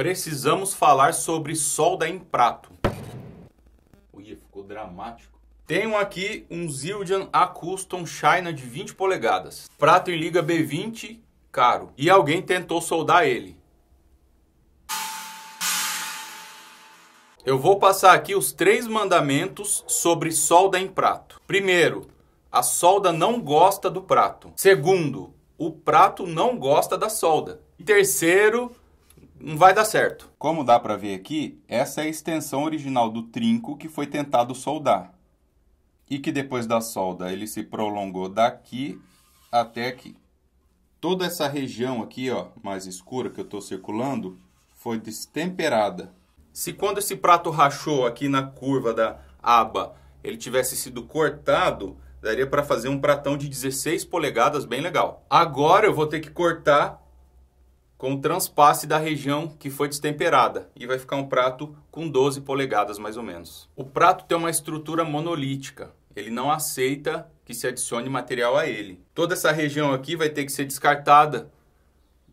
Precisamos falar sobre solda em prato. Ui, ficou dramático. Tenho aqui um Zildjian A Custom China de 20 polegadas. Prato em liga B20, caro. E alguém tentou soldar ele. Eu vou passar aqui os três mandamentos sobre solda em prato. Primeiro, a solda não gosta do prato. Segundo, o prato não gosta da solda. E terceiro, não vai dar certo. Como dá para ver aqui, essa é a extensão original do trinco que foi tentado soldar. E que depois da solda ele se prolongou daqui até aqui. Toda essa região aqui, ó, mais escura que eu estou circulando, foi destemperada. Se quando esse prato rachou aqui na curva da aba, ele tivesse sido cortado, daria para fazer um pratão de 16 polegadas bem legal. Agora eu vou ter que cortar com o transpasse da região que foi destemperada e vai ficar um prato com 12 polegadas mais ou menos. O prato tem uma estrutura monolítica, ele não aceita que se adicione material a ele. Toda essa região aqui vai ter que ser descartada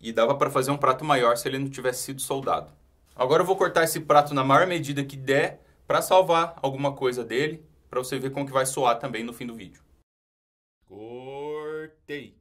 e dava para fazer um prato maior se ele não tivesse sido soldado. Agora eu vou cortar esse prato na maior medida que der para salvar alguma coisa dele, para você ver como que vai soar também no fim do vídeo. Cortei!